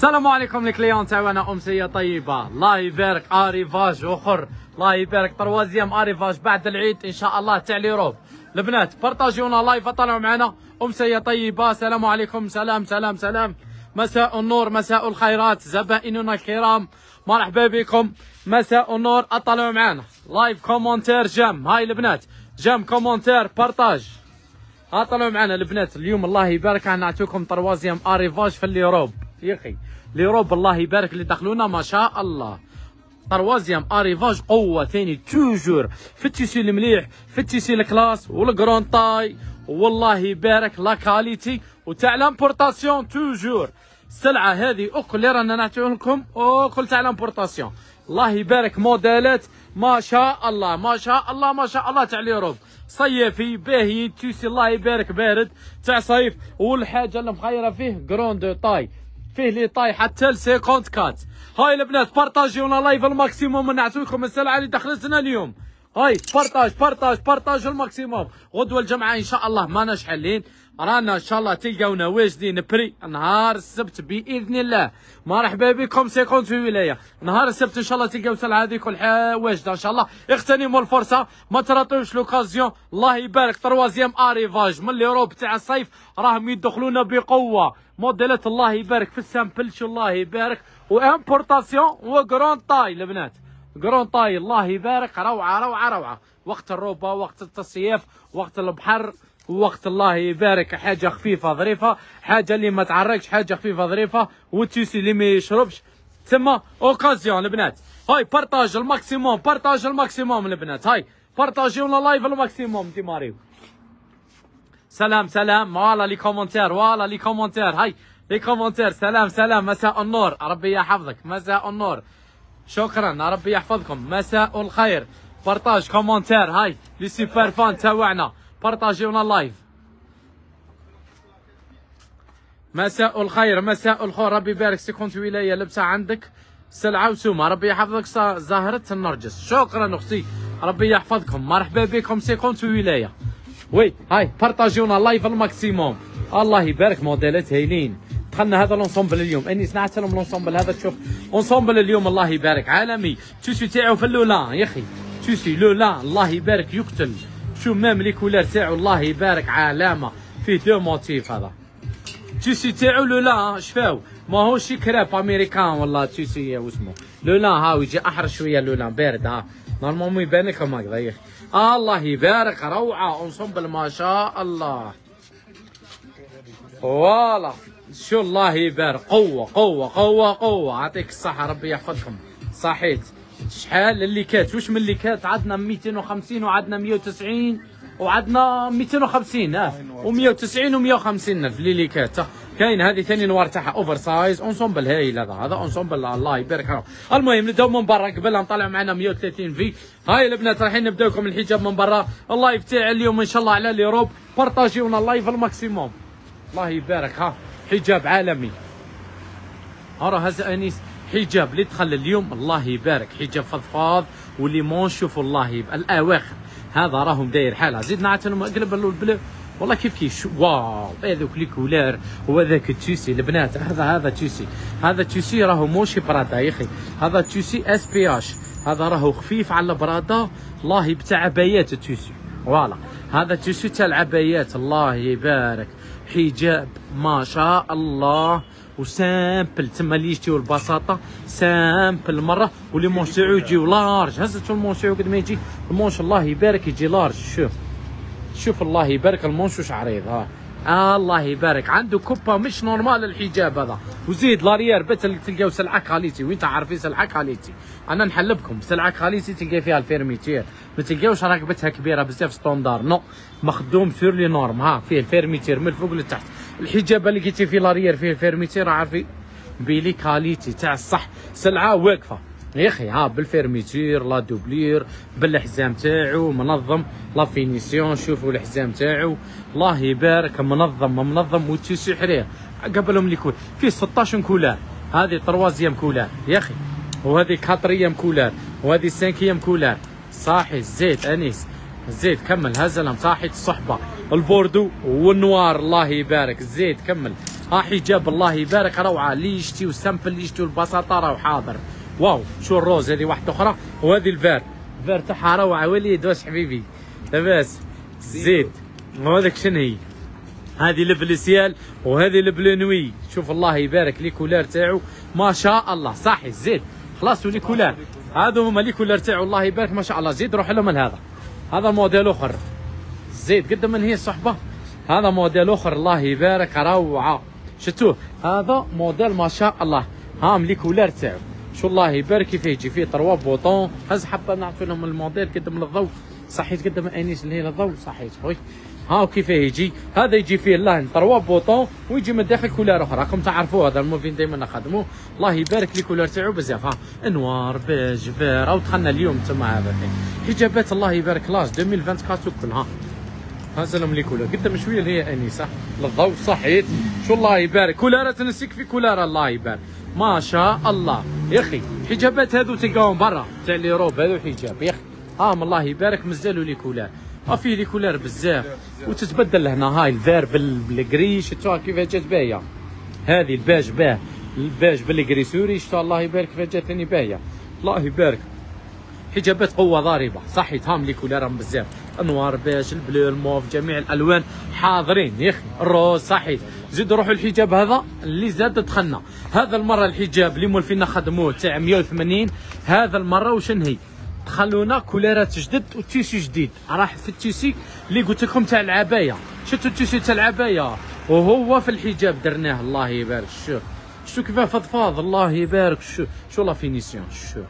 السلام عليكم الكليون تاعنا امسيه طيبه الله يبارك اريفاج اخر الله يبارك تروازيام اريفاج بعد العيد ان شاء الله تاع ليروب البنات بارطاجيونا لايف طلعوا معنا امسيه طيبه السلام عليكم سلام سلام سلام مساء النور مساء الخيرات زبائننا الكرام مرحبا بكم مساء النور اطلعوا معنا لايف كومونتير جام هاي البنات جام كومونتير بارطاج اطلعوا معنا البنات اليوم الله يبارك نعطيكم طروازيام اريفاج في اليوروب يا اخي روب الله يبارك اللي دخلونا ما شاء الله تروازيام اريفاج قوه ثاني توجور في التيسي المليح في التيسي الكلاس والكرون طاي والله يبارك لا كاليتي وتاع لامبورطاسيون توجور السلعه هذه اكل اللي رانا نعطيو لكم اكل تاع لامبورطاسيون الله يبارك موديلات ما شاء الله ما شاء الله ما شاء الله تاع روب صيفي باهي تيسي الله يبارك بارد تاع صيف والحاجه اللي مخيره فيه كروند طاي فيه لي طايح حتى ل 54 هاي البنات بارطاجيونا لايف الماكسيموم نعطيكم السلعه اللي دخلتنا اليوم هاي بارطاج بارطاج بارطاج الماكسيموم غدوه الجمعه ان شاء الله ما نشحلين حلين رانا ان شاء الله تلقاونا واجدين بري نهار السبت باذن الله مرحبا بكم سيكون في ولايه نهار السبت ان شاء الله تلقاو سلعه هذيك واجده ان شاء الله اغتنموا الفرصه ما تراطوش لوكازيون الله يبارك تروازيام اريفاج من ليوروب تاع الصيف راهم يدخلونا بقوه موديلات الله يبارك في السامبل شو الله يبارك وامبورتاسيون وكرون طاي البنات كرون طاي الله يبارك روعه روعه روعه وقت الروبا وقت التصيف وقت البحر ووقت الله يبارك حاجه خفيفه ظريفه حاجه اللي ما تعرقش حاجه خفيفه ظريفه والتيسي اللي ما يشربش تسمى اوكازيون البنات هاي بارطاج الماكسيموم بارطاج الماكسيموم البنات هاي بارطاجيونا لايف الماكسيموم دي ماريو سلام سلام فوالا لي كومونتير فوالا لي كومونتير هاي لي كومونتير سلام سلام مساء النور ربي يحفظك مساء النور شكرا ربي يحفظكم مساء الخير بارطاج كومونتير هاي لي سوبر فان تاعنا بارطاجيونا اللايف مساء الخير مساء الخير ربي يبارك سيكونت ولايه لابسه عندك سلعه وسومه ربي يحفظك زهره النرجس شكرا اختي ربي يحفظكم مرحبا بكم سيكونت ولايه وي هاي بارطاجيونا اللايف الماكسيموم الله يبارك موديلات هايلين دخلنا هذا لونسومبل اليوم اني صنعت لهم لونسومبل هذا تشوف اونسومبل اليوم الله يبارك عالمي تشوسي تاعو في اللولان يا اخي تشوسي لولا الله يبارك يقتل شوف مام كولار تاعو الله يبارك علامه فيه دو موتيف هذا تيسي تاعو لولا شفاو ماهوش كراب امريكان والله تيسي يا لو لولا هاو يجي احر شويه لولا بارد ها نورمالمون يبان لكم هكذا يا اخي الله يبارك روعه انصبل ما شاء الله فوالا شو الله يبارك قوه قوه قوه قوه يعطيك الصحه ربي يحفظكم صحيت شحال الليكات واش من الليكات عندنا 250 وعندنا 190 وعندنا 250 اه و190 و150 في الليكات كاين هذه ثاني نوار تاعها اوفر سايز اونسومبل هايل هذا هذا اونسومبل الله يبارك المهم نبداو من برا قبل نطلع معنا 130 في هاي البنات رايحين نبداوكم الحجاب من برا اللايف تاع اليوم ان شاء الله على اليوروب بارطاجيونا اللايف الماكسيموم الله يبارك ها حجاب عالمي ها راه هز انيس حجاب اللي دخل اليوم الله يبارك حجاب فضفاض واللي مون شوفوا الله يبارك الاواخر هذا راهم داير حالة زيدنا عاد نقلب البلاو والله كيف كيف واو هذوك إيه لي كولار وهذاك التوسي البنات هذا هذا توسي هذا توسي راهو موشي برادا يا اخي هذا توسي اس بي اش هذا راهو خفيف على البرادا الله بتاع عبايات التوسي فوالا هذا توسي تاع العبايات الله يبارك حجاب ما شاء الله وسامبل تما اللي يجيو البساطه سامبل مره ولي مونش تاعو يجيو لارج هزت المونش قد ما يجي المونش الله يبارك يجي لارج شوف شوف الله يبارك المونش واش عريض ها آه الله يبارك عنده كوبا مش نورمال الحجاب هذا وزيد لاريير اللي تلقاو سلعه كاليتي وانت عارفين سلعه كاليتي انا نحلبكم سلعه كاليتي تلقى فيها الفيرميتير ما تلقاوش راكبتها كبيره بزاف ستوندار نو مخدوم سور لي نورم ها فيه الفيرميتير من الفوق للتحت الحجابه اللي كيتي في لاريير فيه فيرميتي راه عارفين بلي كاليتي تاع الصح سلعه واقفه يا اخي ها بالفيرميتير لا دوبلير بالحزام تاعو منظم لا فينيسيون شوفوا الحزام تاعو الله يبارك منظم منظم وتي حرير قبلهم لي كول فيه 16 كولار هذه تروازيام كولار يا اخي وهذه كاتريام كولار وهذه سانكيام كولار صاحي الزيت انيس الزيت كمل هزلهم صاحي الصحبه البوردو والنوار الله يبارك الزيت كمل ها حجاب الله يبارك روعه اللي يشتي وسامبل اللي يشتي والبساطه راهو حاضر واو شو الروز هذه واحده اخرى وهذه الفار الفار تاعها روعه وليد واش حبيبي لاباس الزيت وهذاك شنو هي هذه لبلسيال وهذه لبلونوي شوف الله يبارك لي كولار تاعو ما شاء الله صحي الزيت خلاص ولي كولار هذو هما لي كولار تاعو الله يبارك ما شاء الله زيد روح لهم لهذا هذا موديل اخر زيد قد من هي الصحبه هذا موديل اخر الله يبارك روعه شتوه هذا موديل ما شاء الله هام لي كولار تاعو شو الله يبارك كيفاه يجي فيه تروا بوطون هز حبه نعطي لهم الموديل قدم للضوء صحيت قدم انيس اللي هي للضوء صحيت خويا ها كيفاه يجي هذا يجي فيه اللاين تروا بوطون ويجي من داخل كولار اخرى راكم تعرفوا هذا الموفين دائما نخدموه الله يبارك لي كولار تاعو بزاف ها انوار بيج فير او دخلنا اليوم تما هذا حجابات الله يبارك لاج 2024 كلها السلام لي ولا قدام شويه هي انيسه للضوء صحيت شو الله يبارك كولارة تنسيك في كولارة الله يبارك ما شاء الله يا اخي حجابات هذو تلقاهم برا تاع لي روب هذو حجاب يا اخي هاهم الله يبارك مزالوا لي كولار ما آه، فيه لي كولار بزاف وتتبدل هنا هاي الفير بالكري شتوها كيفاش جات باهيه هذه الباج باه الباج بالكري سوري شفتوها الله يبارك كيفاش جاتني باهيه الله يبارك حجابات قوه ضاربه صحيت هام لي كولار بزاف انوار بيج البلو الموف جميع الالوان حاضرين يا اخي الروز صحيح زيد روحوا الحجاب هذا اللي زاد دخلنا هذا المره الحجاب اللي مولفينا خدموه تاع 180 هذا المره واش نهي دخلونا كوليرات جدد وتيسي جديد راح في التيسي اللي قلت لكم تاع العبايه شفتوا التيسي تاع العبايه وهو في الحجاب درناه الله يبارك شوف شو كيفاه فضفاض الله يبارك شو شو لا فينيسيون شو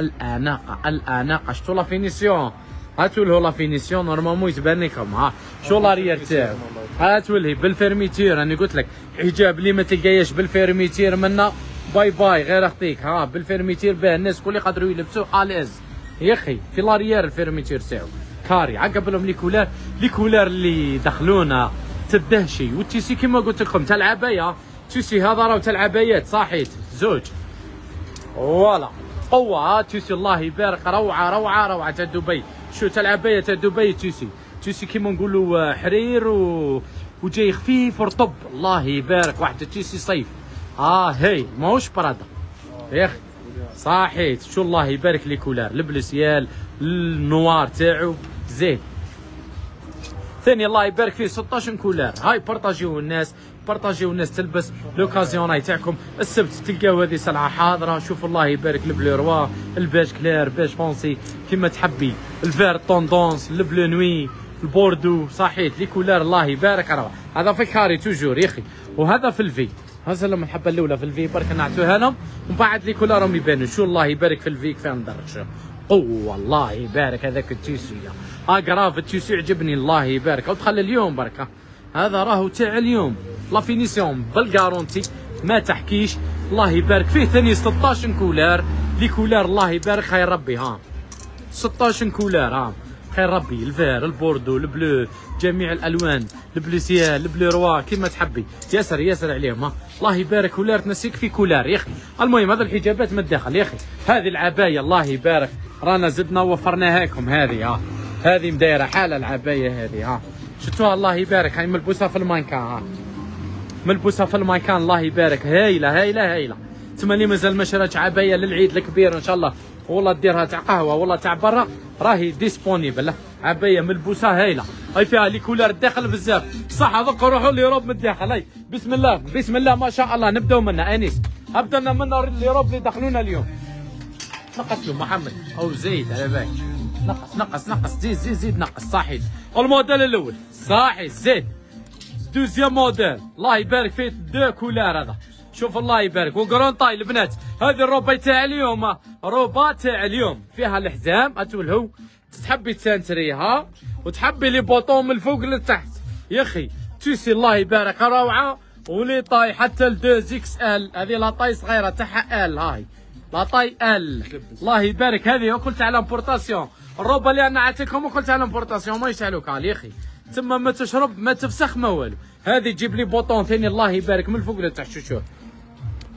الاناقه الاناقه شو لا فينيسيون هاتوا له لا فينيسيون نورمالمون يتبان لكم ها شو لاريير تاعو هاتوا له بالفيرميتير راني قلت لك حجاب اللي ما تلقاياش بالفيرميتير منا باي باي غير اخطيك ها بالفيرميتير باه الناس كل يقدروا يلبسوه اليز يا اخي في لاريير الفيرميتير تاعو كاري عقب لهم لي كولار لي كولار اللي دخلونا تدهشي والتيسي كما قلت لكم تاع العبايه تيسي هذا راه تاع العبايات صحيت زوج فوالا قوه تيسي الله يبارك روعه روعه روعه تاع دبي شو تلعب بيا تاع دبي تيسي تيسي كيما نقولوا آه، حرير و... وجاي خفيف ورطب الله يبارك واحد تيسي صيف اه هي ماهوش برادا يا اخي صحيت شو الله يبارك لي كولار البلسيال النوار تاعو زين ثاني الله يبارك فيه 16 كولار هاي بارطاجيو الناس بارطاجيو الناس تلبس لوكازيون تاعكم السبت تلقاو هذه سلعه حاضره شوف الله يبارك البلو روا الباج كلير بيج فونسي كيما تحبي الفير طوندونس البلو نوي البوردو صحيح لي كولار الله يبارك راه هذا في الكاري توجور يا اخي وهذا في الفي هذا لما الحبه الاولى في الفي برك نعطوها لهم ومن بعد لي كولار راهم يبانوا شو الله يبارك في الفي كيفاه ندرج قوه الله يبارك هذاك التيسو اقراف التيسو عجبني الله يبارك او تخلي اليوم بركه هذا راهو تاع اليوم لا فينيسيون بالكارونتي ما تحكيش الله يبارك فيه ثاني 16 كولار لي كولار الله يبارك خير ربي ها 16 كولار ها خير ربي الفير البوردو البلو جميع الالوان البلوسيال البلو روا كيما تحبي ياسر ياسر عليهم ها الله يبارك كولار تنسيك في كولار يا اخي المهم هذا الحجابات من الداخل يا اخي هذه العبايه الله يبارك رانا زدنا وفرناها لكم هذه ها هذه مدايره حاله العبايه هذه ها شفتوها الله يبارك هاي ملبوسه في المانكان ها ملبوسه في المانكان الله يبارك هايله هايله هايله تما اللي مازال ما شراش عبايه للعيد الكبير ان شاء الله والله ديرها تاع قهوه والله تاع برا راهي ديسبونيبل عبايه ملبوسه هايله هاي فيها لي كولور الداخل بزاف صح هذوك روحوا روب من الداخل هاي بسم الله بسم الله ما شاء الله نبداو منها انيس ابدا لي روب اللي دخلونا اليوم نقص محمد او زيد على بالك نقص نقص نقص زيد زيد زيد نقص صحيح الموديل الاول صحيح زيد دوزيام موديل الله يبارك فيه دو كولار هذا شوف الله يبارك وقرون طاي البنات هذه الروبا تاع اليوم روبا تاع اليوم فيها الحزام اتولهو تحبي تسانتريها وتحبي لي بوطون من الفوق للتحت يا اخي تيسي الله يبارك روعه ولي طاي حتى لدوز اكس ال هذه لا طاي صغيره تاعها ال هاي لا طاي ال الله يبارك هذه وكلت على لامبورطاسيون الروبه اللي انا عطيتكم وقلت على امبورطاسيون ما يسالوك على آه، اخي تما ما تشرب ما تفسخ ما والو هذه تجيب لي بوطون ثاني الله يبارك من الفوق لتحت شو شوف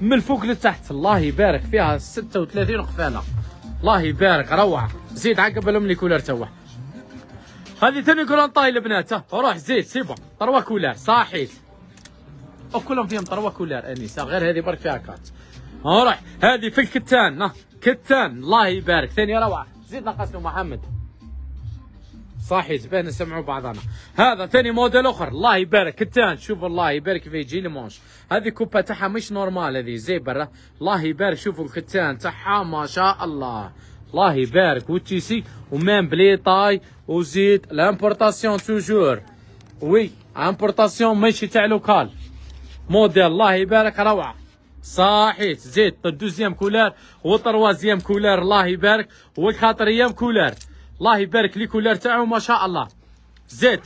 من الفوق لتحت الله يبارك فيها 36 قفاله الله يبارك روعه زيد عقب لهم لي كولر توا هذه ثاني طاي البنات روح زيد سيبا طروا كولار صاحيت وكلهم فيهم طروا كولار انيسه غير هذه برك فيها كات آه، روح هذه في الكتان آه، كتان الله يبارك ثاني روعه زيد نقصنا له محمد صاحي زبان نسمعوا بعضنا هذا ثاني موديل اخر الله يبارك التان شوف الله يبارك في جي لمونش هذه كوبا تاعها مش نورمال هذه زي برا الله يبارك شوفوا الكتان تاعها ما شاء الله الله يبارك والتيسي ومام بلي طاي وزيد لامبورتاسيون توجور وي امبورطاسيون ماشي تاع لوكال موديل الله يبارك روعه صحيت زيد الدوزيام كولار والتروازيام كولار الله يبارك والخاطريام كولار الله يبارك لي كولار تاعو ما شاء الله زيد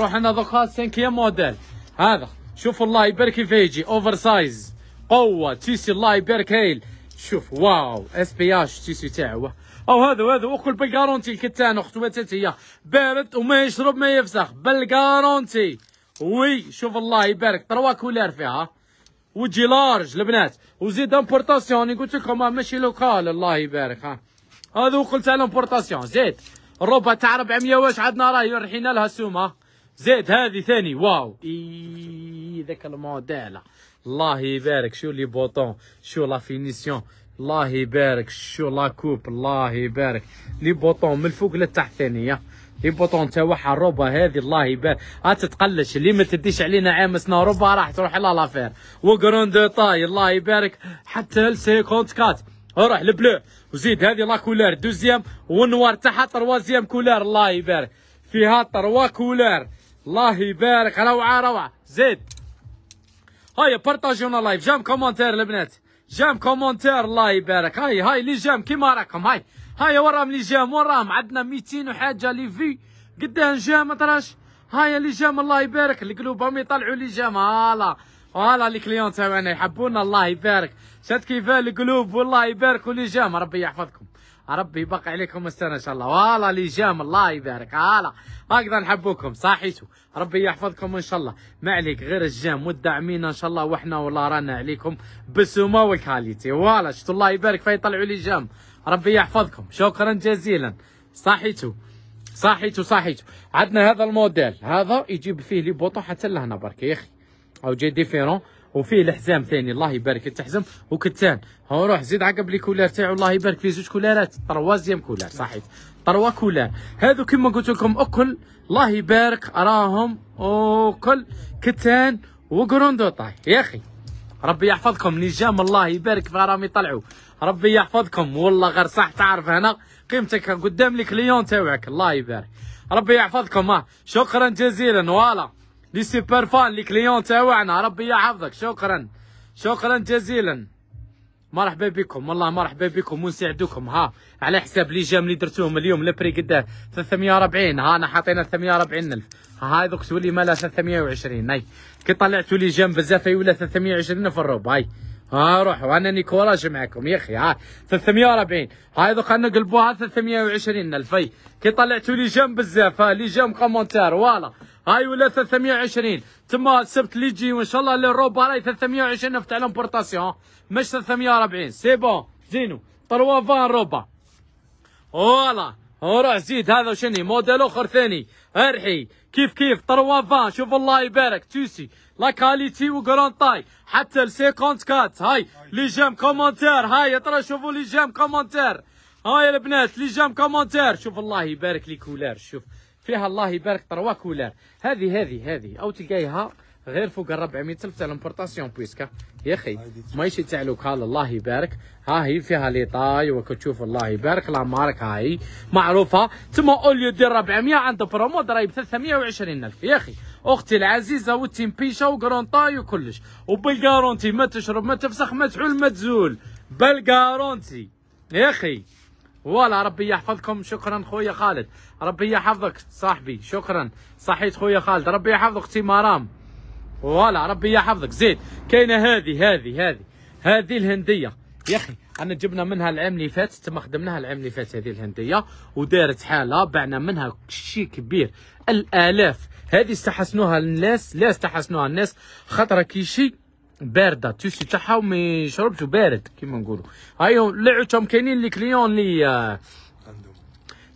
انا دوكا سانكيام موديل هذا شوف الله يبارك كيف يجي اوفر سايز قوه تيسي الله يبارك هايل شوف واو اس بي اش تيسي تاعو او هذا وهذا وكل بالكارونتي الكتان اختو هي بارد وما يشرب ما يفسخ بالكارونتي وي شوف الله يبارك تروا كولار فيها وتجي لارج البنات وزيد امبورطاسيون قلت لكم ماشي لوكال الله يبارك ها هذو قلت على امبورطاسيون زيد الروبه تاع 400 واش عندنا راهي رحينا لها السومه زيد هذه ثاني واو اي ذاك الموديل الله يبارك شو لي بوطون شو لا فينيسيون الله يبارك شو لا كوب الله يبارك لي بوطون من الفوق للتحت ثانيه امبوطون تاوعها روبا هذه الله يبارك تتقلش اللي ما تديش علينا عامسنا روبا راح تروح لا لافير وقرون دو طاي الله يبارك حتى ل 54 روح البلو وزيد هذه لا كولار دوزيام والنوار تاعها تروازيام كولار الله يبارك فيها تروا كولار الله يبارك روعه روعه زيد هيا بارطاجيونا لايف جام كومنتير البنات جام كومنتير الله يبارك هاي هاي لي جام كيما راكم هاي هيا وراهم لي جام وراهم راهم عندنا 200 وحاجه لي في قداه نجام طراش هيا لي جام الله يبارك القلوبهم يطلعوا لي جام هالا فوالا لي كليون تاعنا يحبونا الله يبارك شات كيفاه القلوب والله يبارك لي جام ربي يحفظكم ربي يبقى عليكم السنه ان شاء الله والله اللي جام الله يبارك هلا هكذا نحبوكم صحيتوا ربي يحفظكم ان شاء الله ما عليك غير الجام والداعمين ان شاء الله وحنا والله رانا عليكم بالسومه والكاليتي والله شتو الله يبارك فيه طلعوا لي جام ربي يحفظكم شكرا جزيلا صحيتوا صحيتوا صحيتوا عندنا هذا الموديل هذا يجيب فيه لي بوطو حتى لهنا برك يا اخي او جي ديفيرون وفيه الحزام ثاني الله يبارك التحزم وكتان هو روح زيد عقب لي كولار تاعو الله يبارك فيه زوج كولارات تروازيام كولار صحيت تروا كولار هذو كما قلت لكم اكل الله يبارك راهم اكل كتان طاي يا اخي ربي يحفظكم نجام الله يبارك في غرامي يطلعوا ربي يحفظكم والله غير صح تعرف هنا قيمتك قدام لي كليون تاعك الله يبارك ربي يحفظكم ها شكرا جزيلا والله لي سوبر فان لي كليون تاوعنا ربي يحفظك شكرا شكرا جزيلا مرحبا بكم والله مرحبا بكم ونساعدوكم ها على حساب لي جام لي درتوهم اليوم لبري قداه 340 ها انا حاطينها 340 هاي دوك تولي مالها 320 هاي كي طلعتوا لي جام بزاف يولى 320 في الروب هاي ها آه، روحوا وانا نيكولاج معكم يا اخي ها 340 هاي ذو خلنا قلبوها 320 الفي كي طلعتوا لي جيم بزاف ها لي جيم كومونتير فوالا هاي ولا 320 تما السبت اللي يجي وان شاء الله للروبا راهي 320 لهم لامبورتاسيون مش 340 سي بون زينو 320 روبا فوالا وروح زيد هذا وشني موديل اخر ثاني ارحي كيف كيف طروافان شوف الله يبارك توسي لا كاليتي وكرونطاي حتى السيكونت كات هاي لي جام كومونتير هاي ترى شوفوا لي جام كومونتير هاي البنات لي جام كومونتير شوف الله يبارك لي كولار شوف فيها الله يبارك طروا كولار هذه هذه هذه او تلقايها غير فوق ال 400 الف تاع لومبورطاسيون بويسكا يا اخي ماشي تاع لوكال الله يبارك ها هي فيها لي طاي وكتشوف الله يبارك لا مارك هاي معروفه تما اوليو دير 400 عند برومو ب 320 الف يا اخي اختي العزيزه وتي بيشا وكرون طاي وكلش وبالكارونتي ما تشرب ما تفسخ ما تعول ما تزول بالكارونتي يا اخي فوالا ربي يحفظكم شكرا خويا خالد ربي يحفظك صاحبي شكرا صحيت خويا خالد ربي يحفظك اختي مرام فوالا ربي يحفظك زيد كاينه هذه هذه هذه هذه الهنديه يا اخي انا جبنا منها العام اللي فات تما خدمناها العام اللي فات هذه الهنديه ودارت حاله بعنا منها شيء كبير الالاف هذه استحسنوها الناس لا استحسنوها الناس خطره كي شيء بارده تيسي تاعها وما يشربش بارد كيما نقولوا هاي لعوتهم كاينين لي كليون لي آه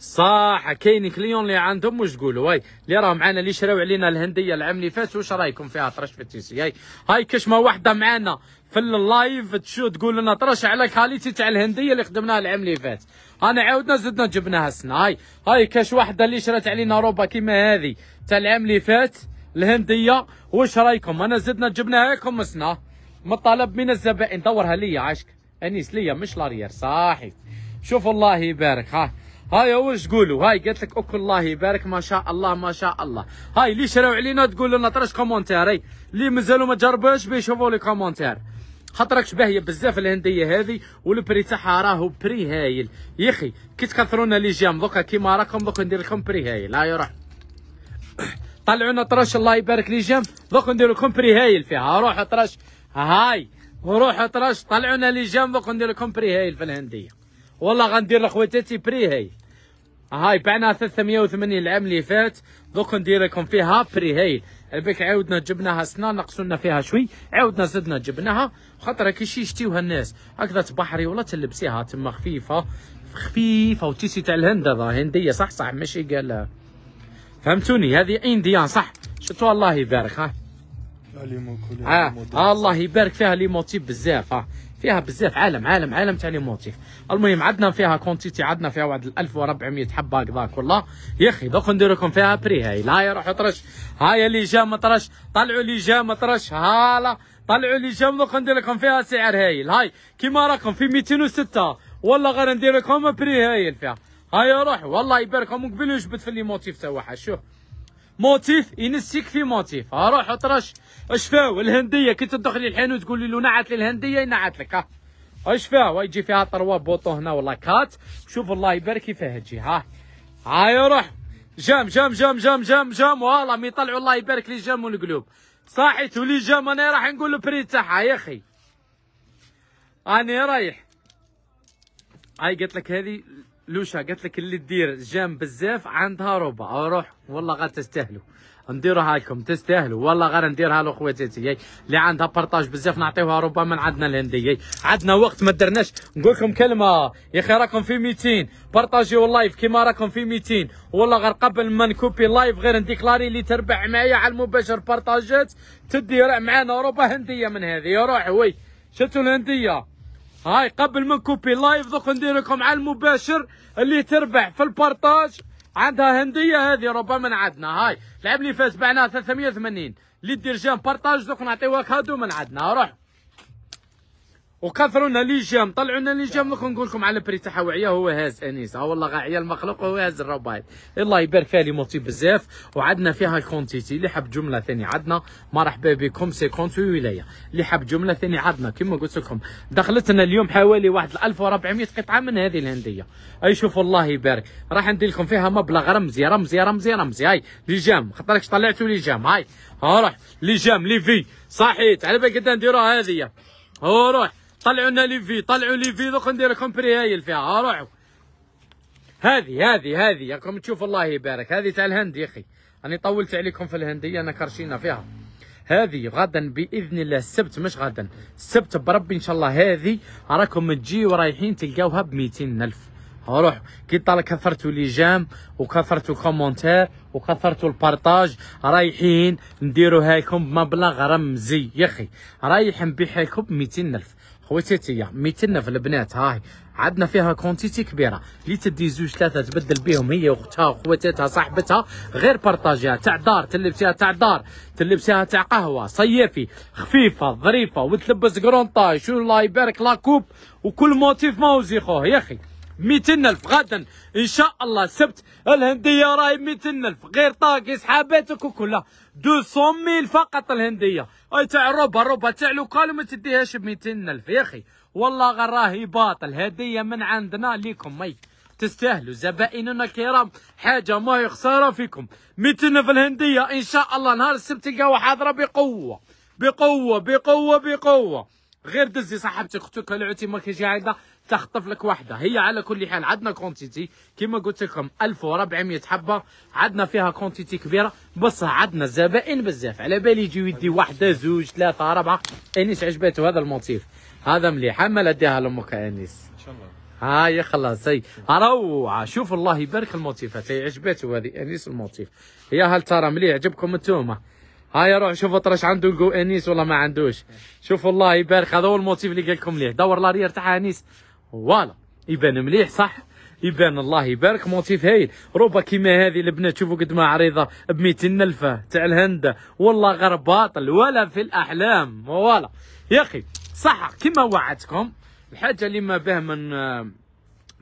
صح كاين كليون اللي عندهم واش تقولوا واي اللي راه معانا اللي شراو علينا الهنديه العام اللي فات واش رايكم فيها طرش في التيسي هاي هاي ما وحده معانا في اللايف تشو تقول لنا طرش على كاليتي تاع الهنديه اللي خدمناها العام اللي فات انا عاودنا زدنا جبناها السنه هاي هاي كاش وحده اللي شرات علينا روبا كيما هذه تاع العام اللي فات الهنديه واش رايكم انا زدنا جبناها لكم السنه مطالب من الزبائن دورها ليا عاشك انيس ليا مش لارير صاحي شوف الله يبارك ها هاي اول تقولوا هاي قالت لك اوك الله يبارك ما شاء الله ما شاء الله هاي اللي شراو علينا تقول لنا طرش كومونتير اللي مازالوا ما جربوش بيشوفوا لي كومونتير خاطرك باهيه بزاف الهنديه هذه والبري تاعها راهو بري هايل يا اخي كي تكثرونا لي جام دوكا كيما راكم دوكا ندير لكم بري هايل هاي روح طلعونا طرش الله يبارك لي جام دوكا ندير لكم بري هايل فيها روح طرش هاي روح طرش طلعونا لي جام دوكا ندير لكم بري هايل في الهنديه والله غندير لخواتاتي بري هايل هاي بعناها 380 العام اللي فات دوك ندير لكم فيها بري هاي البيك عاودنا جبناها سنة نقصونا فيها شوي عاودنا زدنا جبناها خاطر كي يشتيوها الناس هكذا تبحري ولا تلبسيها تما خفيفه خفيفه وتيسي تاع الهند هذا هنديه صح صح ماشي قال فهمتوني هذه انديان صح شتو الله يبارك ها آه. الله يبارك فيها لي موتيف طيب بزاف ها فيها بزاف عالم عالم عالم تاع لي موتيف المهم عندنا فيها كونتيتي عندنا فيها واحد 1400 حبه هكذاك والله يا اخي دوك ندير لكم فيها بري هاي لا يروح يطرش هاي اللي جا مطرش طلعوا اللي جا مطرش هالا طلعوا اللي جا دوك ندير لكم فيها سعر هايل هاي كيما راكم في 206 والله غير ندير لكم بري هايل فيها هاي روح والله يبارك لكم قبل جبت في لي موتيف تاعها شوف موتيف ينسيك في موتيف ها روح اطرش اش فاو الهنديه كي تدخلي الحانوت تقولي له نعت لي الهنديه ينعت لك ها اش فاو يجي فيها طروا بوطو هنا ولا كات شوف الله يبارك فيها تجي ها ها يروح جام جام جام جام جام جام والله مي طلعوا الله يبارك لي جام والقلوب صاحي تولي جام انا راح نقول له بري تاعها يا اخي اني رايح هاي قلت لك هذه لوشا قالت لك اللي تدير جام بزاف عندها ربع روح والله غير تستاهلوا نديروها لكم تستاهلوا والله غير نديرها لخواتاتي اللي عندها بارطاج بزاف نعطيوها ربع من عندنا الهندي عندنا وقت ما درناش نقول لكم كلمه يا اخي راكم في 200 بارطاجيو اللايف كيما راكم في 200 والله غير قبل ما نكوبي لايف غير نديكلاري اللي تربح معايا على المباشر بارطاجات تدي معانا ربع هنديه من هذه روح وي شفتوا الهنديه هاي قبل ما نكوبي لايف دوك ندير لكم على المباشر اللي تربح في البارطاج عندها هنديه هذه ربما من عندنا هاي لعب لي فاز بعناها 380 اللي دير جام بارطاج دوك نعطيوها كادو من عندنا روح وكثروا لنا لي جام طلعوا لنا لي جام نقول لكم على بري وعيا هو هاز انيس ها والله غا عيال المخلوق وهو هاز الربايط الله يبارك فيها لي موتي بزاف وعندنا فيها الكونتيتي اللي حب جمله ثاني عندنا مرحبا بكم سي كونتي ولايه اللي حب جمله ثاني عندنا كما قلت لكم دخلتنا اليوم حوالي واحد 1400 قطعه من هذه الهنديه اي شوف الله يبارك راح ندير لكم فيها مبلغ رمزي رمزي رمزي رمزي هاي لي جام خاطرك طلعتوا لي جام هاي ها روح لي جام لي في صحيت على بالك نديروها هذه ها روح طلعوا لنا لي في طلعوا لي في دوك ندير لكم بريايل فيها روحوا هذه هذه هذه راكم تشوف الله يبارك هذه تاع الهند يا اخي راني طولت عليكم في الهنديه انا كرشينا فيها هذه غدا باذن الله السبت مش غدا السبت بربي ان شاء الله هذه راكم تجيو رايحين تلقاوها ب ألف روح كي طال كثرتوا لي جام وكثرتوا كومونتير وكثرتوا البارطاج رايحين نديروها لكم بمبلغ رمزي يا اخي رايح نبيعها لكم ب 200000 خواتاتي يعني مثلنا في البنات هاي عندنا فيها كونتيتي كبيره اللي تدي زوج ثلاثه تبدل بهم هي واختها وخواتاتها صاحبتها غير بارطاجيها تاع دار تلبسيها تاع دار تلبسيها تاع قهوه صيافي خفيفه ظريفه وتلبس كرونطاج الله يبارك لا كوب وكل موتيف ماوزي خوه يا اخي ألف غدا ان شاء الله السبت الهنديه راهي ألف غير طاقي سحاباتك وكلها ميل فقط الهنديه اي تاع روبا روبا تاع لوكال وما تديهاش ب ألف يا اخي والله غير راهي باطل هديه من عندنا ليكم مي تستاهلوا زبائننا الكرام حاجه ما خساره فيكم ألف الهنديه ان شاء الله نهار السبت تلقاوها حاضره بقوه بقوه بقوه بقوه, بقوة. غير دزي صاحبتك اختك لعبتي ما كيجي عايده تخطف لك وحده هي على كل حال عندنا كونتيتي كما قلت لكم 1400 حبه عندنا فيها كونتيتي كبيره بصح عندنا زبائن بزاف على بالي يجي يدي واحده زوج ثلاثه اربعه انيس عجبته هذا الموتيف هذا مليح اما لا ديها لامك انيس ان شاء الله هاي خلاص هي روعه شوف الله يبارك الموتيفات هي عجبته هذه انيس الموتيف يا هل ترى مليح عجبكم انتوما هاي روح شوف طرش عنده جو انيس إيه، ولا ما عندوش شوف الله يبارك هذا هو الموتيف اللي قال لكم ليه دور لارير تاع انيس فوالا يبان مليح صح يبان الله يبارك موتيف هايل روبا كيما هذه البنات شوفوا قد ما عريضه ب 200 نلفه تاع الهند والله غير باطل ولا في الاحلام فوالا يا اخي صح كيما وعدتكم الحاجه اللي ما به من آه،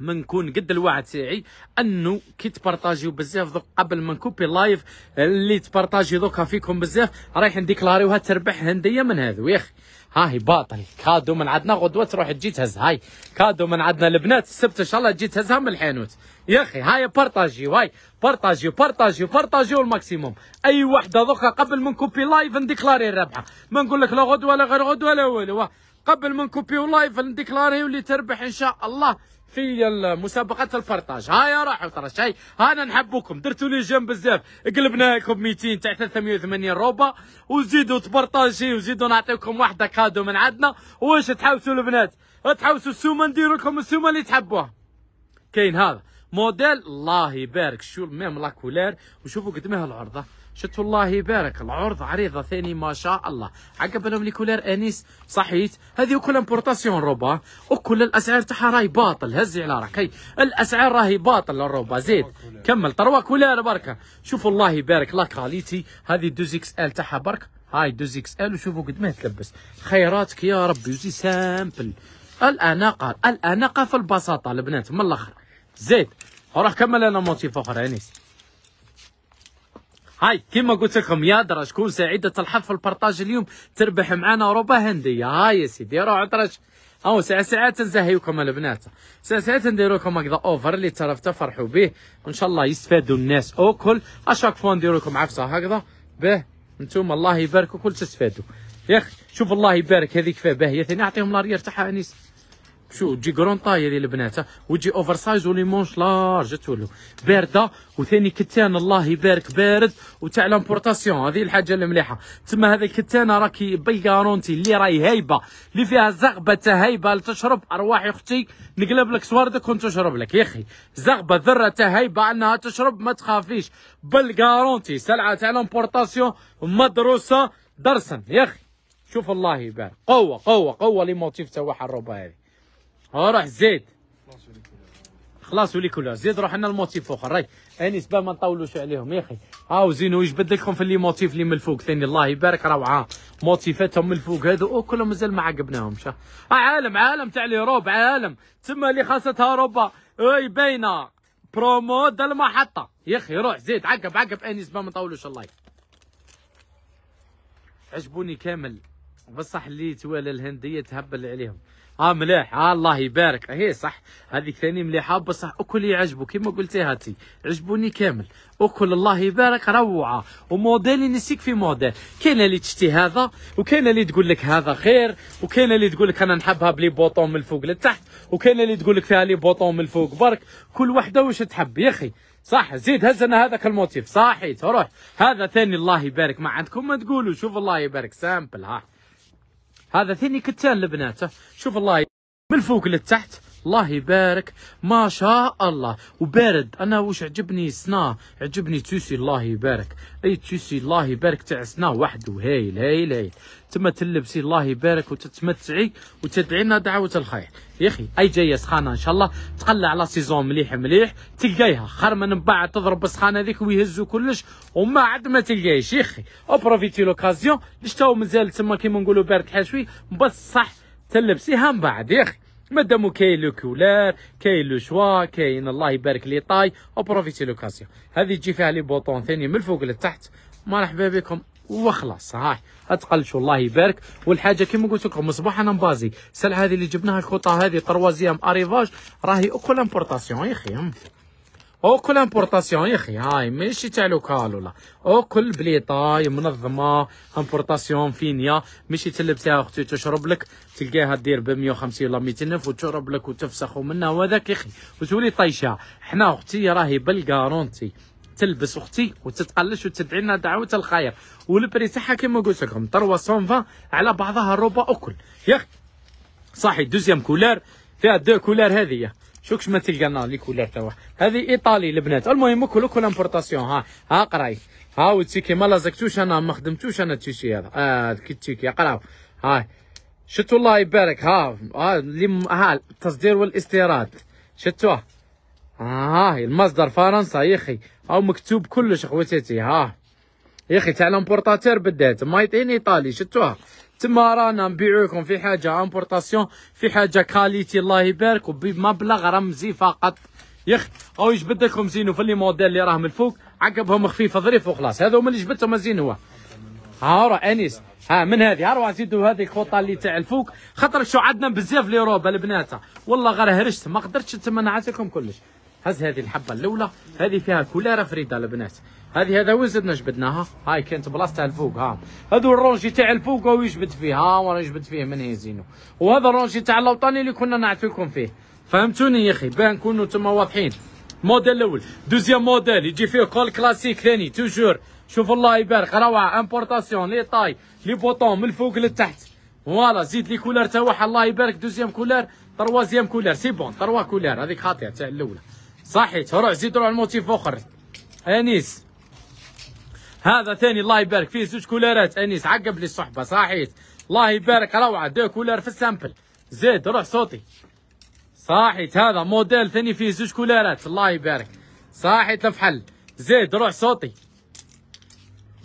ما نكون قد الوعد تاعي انه كي تبارطاجيو بزاف دوك قبل ما نكوبي لايف اللي تبارطاجي دوكا فيكم بزاف رايح نديكلاريوها تربح هنديه من هذو يا اخي هاي باطل كادو من عندنا غدوه تروح تجي تهز هاي كادو من عندنا البنات السبت ان شاء الله تجي تهزها من الحانوت يا اخي هاي بارطاجيو هاي بارطاجيو بارطاجيو بارطاجيو الماكسيموم اي وحده دوكا قبل ما نكوبي لايف نديكلاري الربحه ما نقول لك لا غدوه لا غير غدوه لا والو قبل ما نكوبيو لايف نديكلاري واللي تربح ان شاء الله في مسابقه البارطاج هاي روحوا ترى شاي انا نحبكم درتوا لي جيم بزاف قلبنا لكم 200 تاع 380 روبا وزيدوا تبارطاجي وزيدوا نعطيكم واحده كادو من عندنا واش تحوسوا البنات تحوسوا السومه ندير لكم السومه اللي تحبوها كاين هذا موديل الله يبارك شو ميم لاكولير وشوفوا قد ما العرضه شت والله يبارك العرض عريضه ثاني ما شاء الله عقب لهم لي كولير انيس صحيت هذه كل امبورطاسيون روبا وكل الاسعار تاعها راهي باطل هزي على راك هي الاسعار راهي باطل الروبا زيد كمل تروا كولير بركه شوف الله يبارك لا كاليتي هذه دوز اكس ال تاعها برك هاي دوز اكس ال وشوفوا قد ما تلبس خيراتك يا ربي وزي سامبل الاناقه الاناقه في البساطه البنات من الاخر زيد وراح كمل انا موتيف اخر انيس هاي كيما قلت لكم يا درا كون سعيدة الحظ في البارطاج اليوم تربح معنا روبا هندية هاي يا سيدي روح درج او ساعة ساعة تنزهيوكم البنات ساعة ساعة نديروكم هكذا اوفر اللي تعرف تفرحوا به وان شاء الله يستفادوا الناس اوكل اشاك فوا نديروكم عفصة عفسة هكذا به انتم الله يبارك وكل تستفادوا يا اخي شوف الله يبارك هذيك باهية ثاني اعطيهم لاريير تاعها انيس شو تجي كرون طاير البنات وتجي اوفر سايز ولي مونش لارج تولو بارده وثاني كتان الله يبارك بارد وتاع لامبورتاسيون هذه الحاجه المليحه تما هذا الكتان راكي بالكارونتي اللي راهي هايبه اللي فيها زغبه هايبه لتشرب ارواح اختي نقلب لك سواردك تشرب لك يا اخي زغبه ذره هايبه انها تشرب ما تخافيش بالكارونتي سلعه تاع لامبورتاسيون مدروسه درسا يا اخي شوف الله يبارك قوه قوه قوه لي موتيف تاعها الروبه هذه اه روح زيد خلاص ولي كلها زيد روح لنا الموتيف اخر راي انيس باه ما نطولوش عليهم يا اخي هاو زينو يجبد لكم في لي موتيف اللي من الفوق ثاني الله يبارك روعه موتيفاتهم من الفوق هذو او كلهم مازال ما عقبناهمش آه، عالم عالم تاع اليوروب عالم تما اللي خاصتها اوروبا اي باينه برومو دا المحطه يا اخي روح زيد عقب عقب انيس باه ما نطولوش الله عجبوني كامل بصح اللي توالى الهنديه تهبل عليهم اه مليح اه الله يبارك هي صح هذيك ثاني مليحه بصح اكل يعجبو كيما قلتي هاتي عجبوني كامل اكل الله يبارك روعه وموديل نسيك في موديل كاينه اللي تشتي هذا وكاينه اللي تقول لك هذا خير وكاينه اللي تقول لك انا نحبها بلي بوطون من الفوق لتحت وكاينه اللي تقول لك فيها لي بوطون من الفوق برك كل وحده واش تحب يا اخي صح زيد هز انا هذاك الموتيف صحيت تروح هذا ثاني الله يبارك ما عندكم ما تقولوا شوف الله يبارك سامبل ها هذا ثني كتان لبناته شوف الله من الفوق للتحت الله يبارك ما شاء الله وبارد انا واش عجبني سنا عجبني توسي الله يبارك اي توسي الله يبارك تاع سنا وحده هايل هايل هايل تما تلبسي الله يبارك وتتمتعي وتدعي لنا دعوه الخير يا اخي اي جايه سخانه ان شاء الله تقلع على سيزون مليح مليح تلقايها خير من بعد تضرب السخانه هذيك ويهزوا كلش وما عاد ما تلقايش يا اخي اوبروفيتي لوكازيون ليش مازال تما كيما نقولوا بارد حشوي بصح تلبسيها من بعد يا اخي مادام كاين لو كولار كاين لو شوا كاين الله يبارك لي طاي وبروفيتي لوكاسيون هذه تجي فيها لي بوطون ثاني من الفوق للتحت مرحبا بكم وخلاص هاي اتقلش والله يبارك والحاجه كيما قلت لكم مصباح انا مبازي السلعه هذه اللي جبناها الكوطه هذه طروازيام اريفاج راهي اوكو لامبورطاسيون يا اخي او كل امبورطاسيون يا اخي هاي ماشي تاع لوكال ولا او كل بليطاي منظمه امبورطاسيون فينيا ماشي تلبسيها اختي تشرب لك تلقاها دير ب 150 ولا 200 الف وتشرب لك وتفسخ ومنها وهذاك يا اخي وتولي طيشه حنا اختي راهي بالكارونتي تلبس اختي وتتقلش وتدعي لنا دعوه الخير والبري تاعها كما قلت لكم 320 على بعضها الروبا اكل يا اخي صاحي دوزيام كولار فيها دو كولار هذه شوك شما تلقانا ليك ولا توا هذه ايطالي البنات المهم كل لامبورطاسيون ها ها قراي ها والتيكي ما لازقتوش انا ما خدمتوش انا التيشي هذا آه التيكي قراو ها شتو الله يبارك ها ها اللي ها التصدير والاستيراد شتوه آه، ها ها المصدر فرنسا يا اخي او مكتوب كلش خواتاتي ها يا اخي تاع لامبورطاتير بالذات مايطين ايطالي شتوها تما رانا نبيعوكم في حاجه امبورطاسيون في حاجه كاليتي الله يبارك وبمبلغ رمزي فقط اخي او يجبد لكم زينو في لي موديل اللي راهم الفوق عقبهم خفيفه ظريف وخلاص هذا اللي جبتهم زين هو ها را انيس ها من هذه راه زيدوا هذه الخوطه اللي تاع الفوق خاطر شو عندنا بزاف لي روبه البنات والله غير هرشت ما قدرتش نتمنى عاتلكم كلش هز هذه الحبه الاولى هذه فيها كولاره فريده البنات هذه هذا وين زدنا جبدناها هاي كانت بلاصتها الفوق ها هذو الرونجي تاع الفوق هو يجبد فيه ها وانا يجبد فيه من هيزينو وهذا الرونجي تاع الاوطاني اللي كنا نعطيكم فيه فهمتوني يا اخي باه نكونوا تما واضحين موديل الاول دوزيام موديل يجي فيه كول كلاسيك ثاني توجور شوف الله يبارك روعه امبورطاسيون لي طاي لي بوطون من الفوق للتحت فوالا زيد لي كولار تاعها الله يبارك دوزيام كولار تروازيام كولار سي بون تروا كولار هذيك خاطئه تاع الاولى صحي روح زيد روح الموتيف اخر انيس هذا ثاني الله يبارك فيه زوج كولارات انيس عقب لي الصحبه صحيت الله يبارك روعه دو كولار في السامبل زيد روح صوتي صحيت هذا موديل ثاني فيه زوج كولارات الله يبارك صحيت الفحل زيد روح صوتي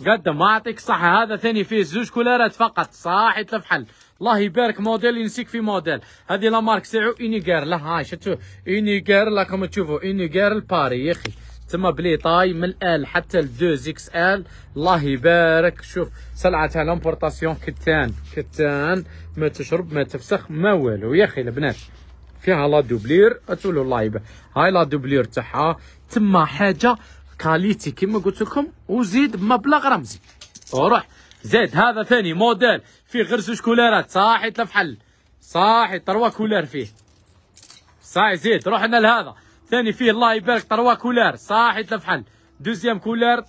قدم ما اعطيك صحه هذا ثاني فيه زوج كولارات فقط صحيت الفحل الله يبارك موديل ينسيك في موديل هذه لا مارك تاعو انيغار لا هاي شفتوا انيغار راكم تشوفو تشوفوا انيغار لباري يا اخي تما بليطاي من ال حتى ل 2 اكس ال الله يبارك شوف سلعه تاع لامبورطاسيون كتان كتان ما تشرب ما تفسخ ما والو يا اخي البنات فيها لا دوبلير تقولوا الله يبارك هاي لا دوبلير تاعها تما حاجه كاليتي كما قلت لكم وزيد بمبلغ رمزي روح زيد هذا ثاني موديل فيه غير زوج كولارات صاحي تلف حل صاحي تروا كولار فيه صاحي زيد روحنا لهذا ثاني فيه الله يبارك تروا كولار صاحي تلف حل دوزيام كولار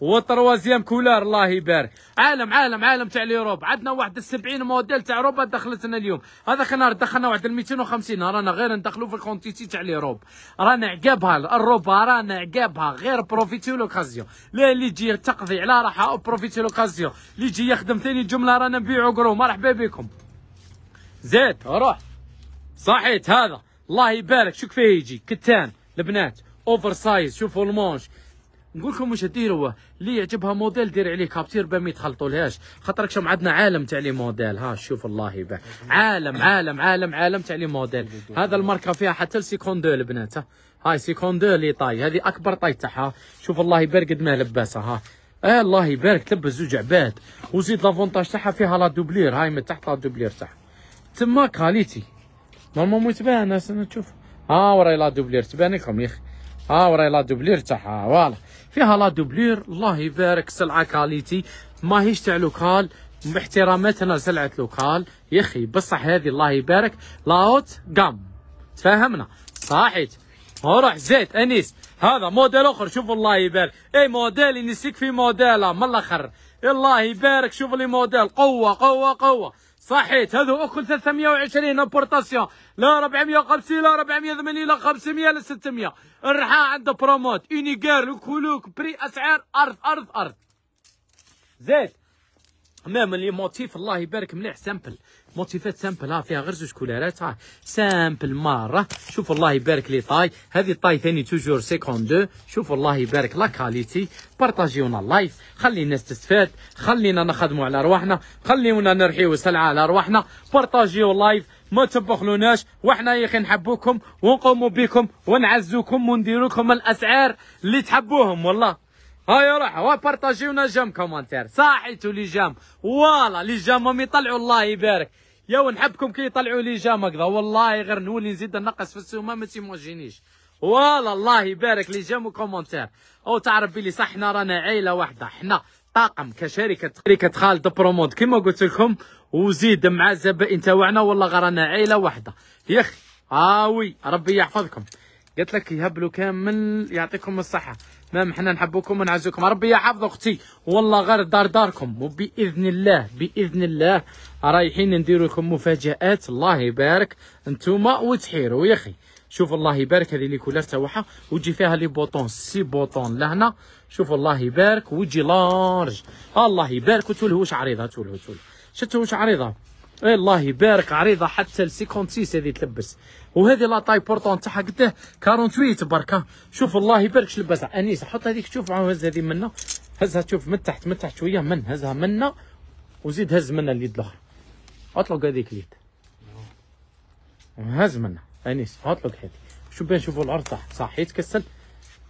وتروازيام كولار الله يبارك عالم عالم عالم تاع اليوروب عندنا واحد 70 موديل تاع اوروبا دخلتنا اليوم هذاك النهار دخلنا واحد 250 رانا غير ندخلوا في الكونتيتي تاع اليوروب رانا عقابها الروبا رانا عقابها غير بروفيتي لوكازيون لا اللي تجي تقضي على راحه بروفيتي لوكازيون اللي يجي يخدم ثاني جمله رانا نبيعوا كرو مرحبا بكم زيد روح صحيت هذا الله يبارك شوف فيه يجي كتان البنات اوفر سايز شوفوا المونش نقول لكم واش ديروا اللي يعجبها موديل دير عليه كابتير باه ما يتخلطولهاش خاطرك شوف عندنا عالم تاع لي موديل ها شوف الله يبارك عالم عالم عالم عالم تاع لي موديل هذا الماركه فيها حتى السيكوندو البنات ها هاي سيكوندو اللي طاي هذه اكبر طاي تاعها شوف الله يبارك قد ما لباسها ها آه الله يبارك تلبس زوج عباد وزيد لافونتاج تاعها فيها لا دوبلير هاي من تحت لا دوبلير تاعها تما كاليتي نورمالمون تبان انا تشوف ها وراي لا دوبلير تبان لكم يا اخي ها وراي لا دوبلير تاعها فوالا فيها لا دوبلير الله يبارك سلعه كاليتي ماهيش تاع لوكال باحتراماتنا سلعه لوكال يا اخي بصح هذه الله يبارك لاوت قام تفاهمنا صحيت وروح زيت انيس هذا موديل اخر شوف الله يبارك اي موديل ينسيك في موديله من الاخر الله يبارك شوف لي موديل قوه قوه قوه صحيت هذو اكل 320 امبورطاسيون لا 450 لا 480 لا 500 لا 600 الرحا عنده بروموت اونيغار الكلوك بري اسعار ارض ارض ارض زيد مام لي موتيف الله يبارك مليح سامبل موتيفات سامبل ها فيها غير زوج كولارات ها سامبل مره شوف الله يبارك لي طاي هذه طاي ثاني توجور دو شوف الله يبارك لا كاليتي بارطاجيونا اللايف خلي الناس تستفاد خلينا نخدموا على رواحنا خليونا نرحيو سلعه على رواحنا بارطاجيو لايف ما تبخلوناش وحنا يا اخي نحبوكم ونقوموا بكم ونعزوكم ونديروكم لكم الاسعار اللي تحبوهم والله هاي روح هو بارطاجيونا جام كومنتير صاحيتو لي جام فوالا لي جام هم يطلعوا الله يبارك يا ونحبكم كي طلعوا لي جام هكذا والله غير نولي نزيد نقص في السومه ما تيموجينيش والله الله يبارك لي جام وكومونتير او تعرف بلي صح حنا رانا عائله واحده حنا طاقم كشركه شركه خالد برومود كما قلت لكم وزيد مع الزبائن تاعنا والله رانا عائله واحده يا اخي هاوي ربي يحفظكم قلت لك يهبلوا كامل يعطيكم الصحه مام حنا نحبوكم ونعزوكم ربي يحفظ اختي والله غير دار داركم وباذن الله باذن الله رايحين ندير لكم مفاجات الله يبارك نتوما وتحيروا يا اخي شوف الله يبارك هذه لي كولار تاعها وتجي فيها لي بوطون سي بوطون لهنا شوف الله يبارك وتجي لارج الله يبارك وتلهوش عريضه تولهو تولهو شتوش عريضه إيه، الله يبارك عريضه حتى ل 56 هذه تلبس وهذه لا طاي بورطون تاعها قداه 48 بركا شوف الله يبارك شو لباسها انيس حط هذيك تشوف هز هذه منا هزها تشوف من تحت من تحت شويه من هزها منا وزيد هز منا اليد الاخرى اطلق هذيك اليد هز منا انيس اطلق هذي شوف بين شوفوا الارض تاعها صح يتكسل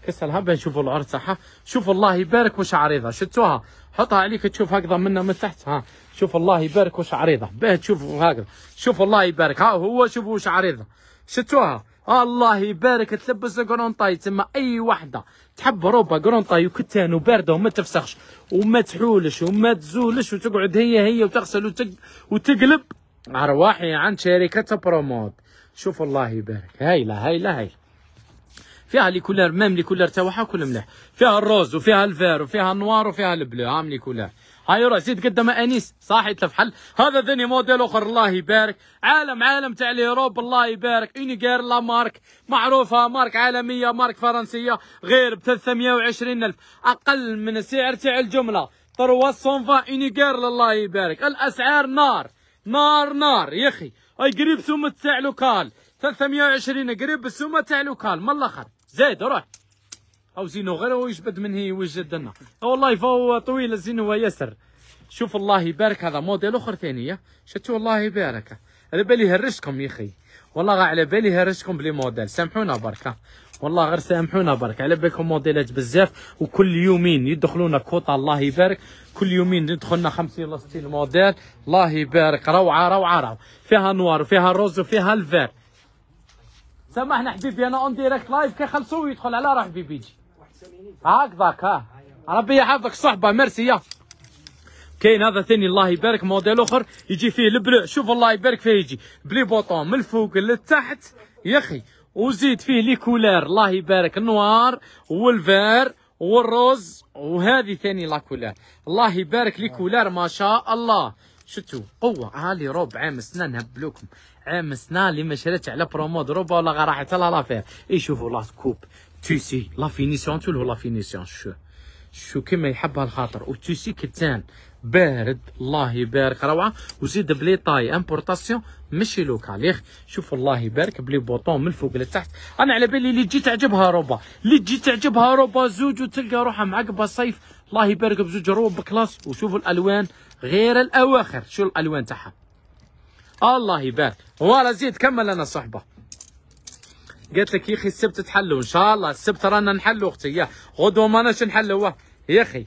كسلها بين شوفوا الارض تاعها شوف الله يبارك واش عريضه شتوها حطها عليك تشوف هكذا منها من تحت ها شوف الله يبارك واش عريضه باه تشوف هكذا شوف الله يبارك ها هو شوف واش عريضه شتوها الله يبارك تلبس كرونطاي تما اي وحده تحب روبا كرونطاي وكتان وبارده وما تفسخش وما تحولش وما تزولش وتقعد هي هي وتغسل وتق... وتقلب ارواحي عند شركه برومود شوف الله يبارك هايله هايله هايله فيها لي كولر ميم لي كولر تاعها كل مليح فيها الروز وفيها الفير وفيها النوار وفيها البلو عامل لي كولر هاي زيد قدم انيس صح حل هذا ذني موديل اخر الله يبارك عالم عالم تاع اليوروب الله يبارك انيغير لا مارك معروفه مارك عالميه مارك فرنسيه غير ب 320000 اقل من السعر تاع الجمله 320 انيغير الله يبارك الاسعار نار نار نار يا اخي اي قريب سومه تاع لوكال 320 قريب السومه تاع لوكال من الاخر زيد روح او زينو غير هو يجبد منه يوجد لنا والله فهو طويل زينو ياسر شوف الله يبارك هذا موديل اخر ثانيه شتو الله يبارك على بالي هرشكم يا اخي والله على بالي هرشكم بلي موديل سامحونا بركه والله غير سامحونا برك على بالكم موديلات بزاف وكل يومين يدخلونا كوطا الله يبارك كل يومين يدخلنا 50 ولا 60 موديل الله يبارك روعه روعه روعه فيها نوار وفيها روز وفيها الفير سامحنا حبيبي انا اون ديريكت لايف كيخلصوا ويدخل على راح حبيبي يجي هكذاك ها ربي يحفظك صحبه ميرسي يا كاين هذا ثاني الله يبارك موديل اخر يجي فيه البلو شوف الله يبارك فيه يجي بلي بوطون من الفوق للتحت يا اخي وزيد فيه لي كولير الله يبارك النوار والفير والروز وهذه ثاني لا كولير الله يبارك لي كولير ما شاء الله شتو قوة هالي روب عام سنة نهبلوكم عام سنة اللي ما شريتش على برومود روبا ولا غراحه راحت لها لافير يشوفوا لا كوب تيسي لا فينيسيون تولو لا فينيسيون شو شو كيما يحبها الخاطر وتيسي كتان بارد الله يبارك روعه وزيد بلي طاي امبورطاسيون ماشي لوكال يا شوف الله يبارك بلي بوطون من الفوق لتحت انا على بالي اللي تجي تعجبها روبا اللي تجي تعجبها روبا زوج وتلقى روحها معقبه صيف الله يبارك بزوج روب كلاس وشوفوا الالوان غير الاواخر شو الالوان تاعها الله يبارك ورا زيد كمل لنا صحبه قالت لك يا اخي السبت تحلو ان شاء الله السبت رانا نحلو اختي يا غدوه ماناش نحلوه يا اخي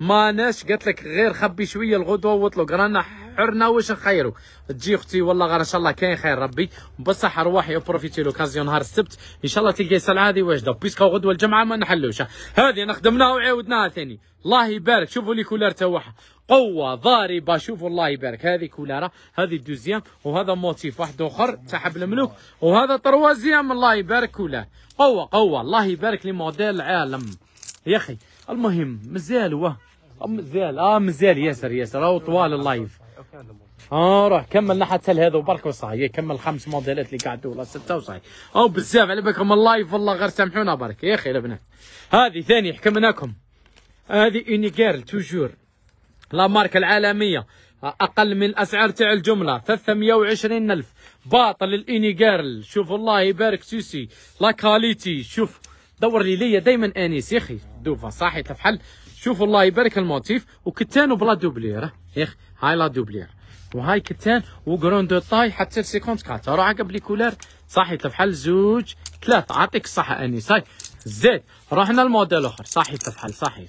ماناش قالت لك غير خبي شويه الغدوه واطلق رانا حرنا واش نخيرو تجي اختي والله غير ان شاء الله كاين خير ربي بصح ارواحي بروفيتي لوكازيون نهار السبت ان شاء الله تلقاي سلعه هذه واجده بيسكا غدوه الجمعه ما نحلوش هذه انا خدمناها وعاودناها ثاني الله يبارك شوفوا لي كولار تاعها قوه ضاربه شوفوا الله يبارك هذه كولاره هذه دوزيام وهذا موتيف واحد اخر تاع حبل الملوك وهذا تروازيام الله يبارك كولار قوه قوه الله يبارك لي موديل عالم يا اخي المهم مازال واه مازال اه مازال ياسر ياسر او طوال اللايف اه روح كمل نحت سل هذا وبرك وصاي كمل خمس موديلات اللي قاعد ولا سته وصاي او بزاف على بالكم اللايف والله غير سامحونا برك يا اخي البنات هذه ثاني حكمناكم هذه جيرل توجور لا ماركه العالميه اقل من الاسعار تاع الجمله 320 الف باطل جيرل شوف الله يبارك سوسي لا كاليتي شوف دور لي ليا دائما انيس يا اخي دوفا صاحي تفحل شوفوا الله يبارك الموتيف وكتان وبلا دوبليره ياخ هاي لا دوبلير وهاي كتان وكرون دو طاي حتى 54 راه قبل كولار صحيح طيب تفحل زوج ثلاث عطيك الصحة اني هاي زيد رحنا لموديل اخر صحيح طيب تفحل صحيح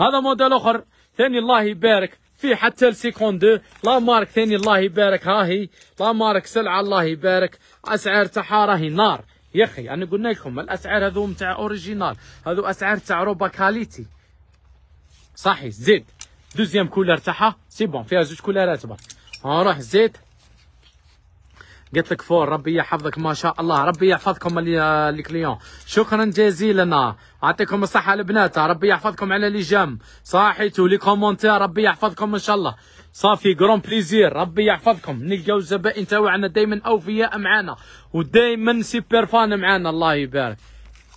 هذا موديل اخر ثاني الله يبارك في حتى السيكوند لا مارك ثاني الله يبارك ها هي لا مارك سلعه الله يبارك اسعار تاعها راهي نار يا اخي انا قلنا لكم الاسعار هذو تاع اوريجينال هذو اسعار تاع روبا كاليتي صحي زيد دوزيام كولر تاعها سي بون فيها زوج كولارات برك نروح زيد قلت لك فور ربي يحفظك ما شاء الله ربي يحفظكم لي كليون شكرا جزيلا اعطيكم الصحه البنات ربي يحفظكم على لي جام صحيتو لي كومونتير ربي يحفظكم ان شاء الله صافي غرون بليزير ربي يحفظكم نلقاو الزبائن تاوعنا دائما اوفياء معانا ودائما سوبر فان معانا الله يبارك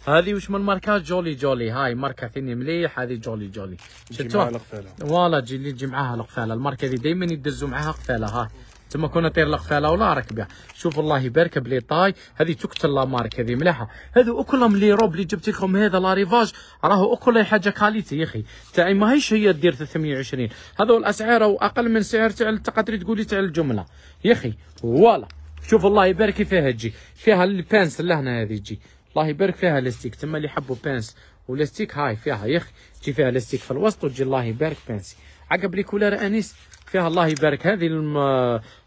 هذه وش من ماركات جولي جولي هاي ماركه ثانيه مليح هذه جولي جولي شفتوها القفاله والله اللي يجي معاها القفاله الماركه ذي دائما يدزوا معاها قفاله ها تما كنا طير القفاله ولا ركبها شوف الله يبارك بلي طاي هذه تقتل لا ماركه هذه مليحه هذو اكلهم لي روب اللي جبت لكم هذا لا ريفاج راهو اكل حاجه كاليتي يا اخي تاعي ماهيش هي دير 320 هذو الاسعار اقل من سعر تاع تقدري تقولي تاع الجمله يا اخي فوالا شوف الله يبارك فيها تجي فيها البانس لهنا هذه تجي الله يبارك فيها لاستيك تما اللي يحبوا بانس ولاستيك هاي فيها يخ تجي فيها لاستيك في الوسط وتجي الله يبارك بانسي عقب لي كولار انيس فيها الله يبارك هذه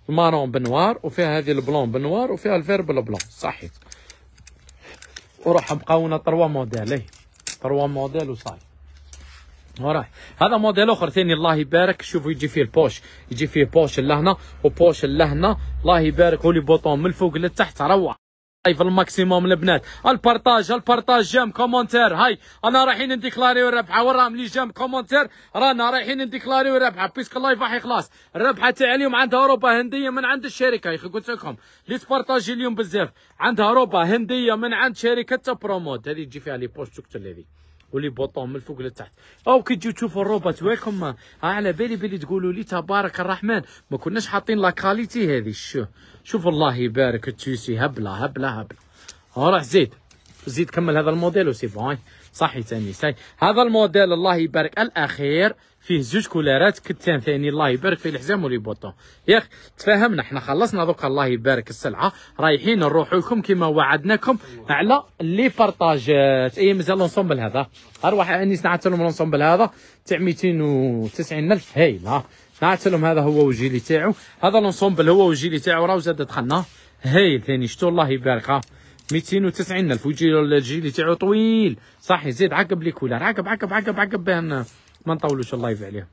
المارون بنوار وفيها هذه البلون بنوار وفيها الفير البلون صحيح وراح بقاونا تروا موديل اي تروا موديل وصاي وراح هذا موديل اخر ثاني الله يبارك شوفوا يجي فيه البوش يجي فيه بوش لهنا وبوش لهنا الله يبارك ولي بوطون من الفوق للتحت روعه لايف الماكسيموم البنات البارطاج البارطاج جام كومونتير هاي انا رايحين نديكلاريو الربحه وراهم لي جام كومونتير رانا رايحين نديكلاريو الربحه بيسك اللايف راح يخلص الربحه تاع اليوم عندها اوروبا هنديه من عند الشركه يا اخي قلت لكم لي تبارطاجي اليوم بزاف عندها اوروبا هنديه من عند شركه برومود هذه تجي فيها لي بوست تقتل هذه ولي بوطون من الفوق للتحت او كي تجيو تشوفوا الروبوت ويكم على بالي بلي تقولوا لي تبارك الرحمن ما كناش حاطين لا كاليتي هذه شوف شوف الله يبارك التيسي هبله هبله هبله راح زيد زيد كمل هذا الموديل وسي بون صحي ثاني هذا الموديل الله يبارك الاخير فيه زوج كولارات كتان ثاني الله يبارك في الحزام ولي بوطون يا اخي تفاهمنا حنا خلصنا دوكا الله يبارك السلعه رايحين نروح لكم كما وعدناكم على لي بارطاجات اي آه، مازال لونسومبل هذا اروح انيس لهم لونسومبل هذا تاع 290 الف هايل ها لهم هذا هو وجيلي تاعو هذا لونسومبل هو وجيلي تاعو راه زاد دخلنا هايل ثاني شتو الله يبارك ها 290 الف وجيلي تاعو طويل صح يزيد عقب لي كولار عقب عقب عقب عقب بان ما نطولوش اللايف عليهم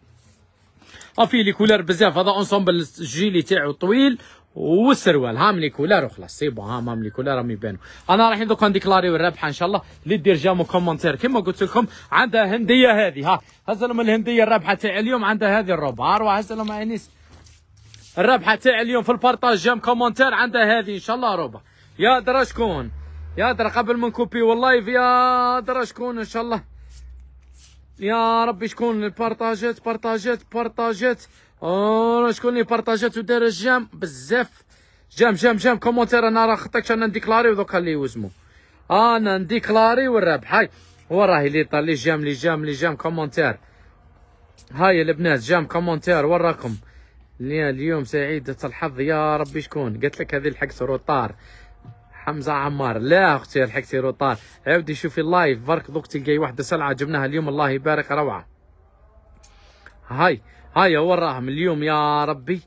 لي كولار بزاف هذا اونسومبل الجيلي تاعو طويل والسروال هام لي كولار وخلاص سي بون هام هام لي كولار راهم يبانوا انا رايحين دوكا نديكلاريو الرابحه ان شاء الله اللي دير جامو كومونتير كيما قلت لكم عندها هنديه هذه ها هز لهم الهنديه الرابحه تاع اليوم عندها هذه الروبه اروح هز لهم انيس الرابحه تاع اليوم في البارطاج جام كومونتير عندها هذه ان شاء الله روبا يا درا شكون يا درا قبل ما نكوبي واللايف يا درا شكون ان شاء الله يا ربي شكون اللي بارطاجات بارطاجات بارطاجات اوه شكون اللي بارطاجات ودار الجام بزاف جام جام جام كومونتير انا راه خطاك انا نديكلاري ودوكا اللي يوزمو انا نديكلاري والرابح هاي هو راهي اللي طال لي جام لي جام لي جام كومونتير هاي البنات جام كومونتير وراكم اليوم سعيدة الحظ يا ربي شكون قلت لك هذه الحق روطار حمزه عمار لا اختي لحقتي روطار عاودي شوفي اللايف برك دوك تلقاي واحده سلعه جبناها اليوم الله يبارك روعه هاي هاي هو الراهم اليوم يا ربي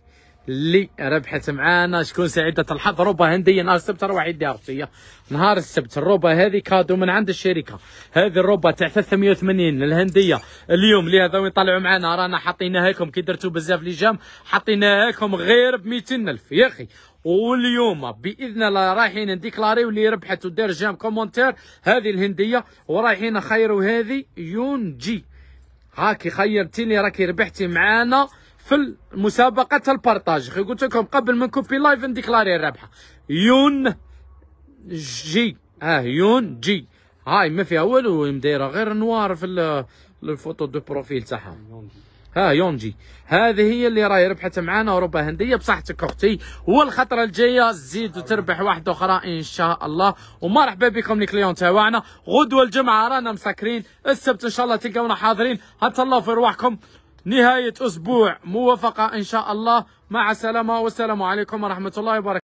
اللي ربحت معانا شكون سعيدة الحظ روبا هندية نهار السبت روح عيدي اختي نهار السبت الروبا هذه كادو من عند الشركة هذه الروبا تاع 380 الهندية اليوم اللي هذو يطلعوا معانا رانا حطيناها لكم كي درتوا بزاف لي جام حطيناها لكم غير ب 200000 يا اخي واليوم باذن الله رايحين نديكلاريو اللي ربحت ودار جام كومونتير هذه الهنديه ورايحين نخيروا هذه يونجي هاكي خيرتيني راكي ربحتي معانا في مسابقه البارطاج قلت لكم قبل ما نكوبي لايف نديكلاري الرابحه يون جي اه يون جي هاي ما فيها والو مدايره غير نوار في الفوتو دو بروفيل تاعها ها يونجي هذه هي اللي راهي ربحت معانا اوروبا هنديه بصحتك اختي والخطره الجايه تزيد وتربح واحده اخرى ان شاء الله ومرحبا بكم لي كليون تاعنا غدوه الجمعه رانا مسكرين السبت ان شاء الله تلقاونا حاضرين حتى الله في رواحكم نهايه اسبوع موفقه ان شاء الله مع السلامه والسلام عليكم ورحمه الله وبركاته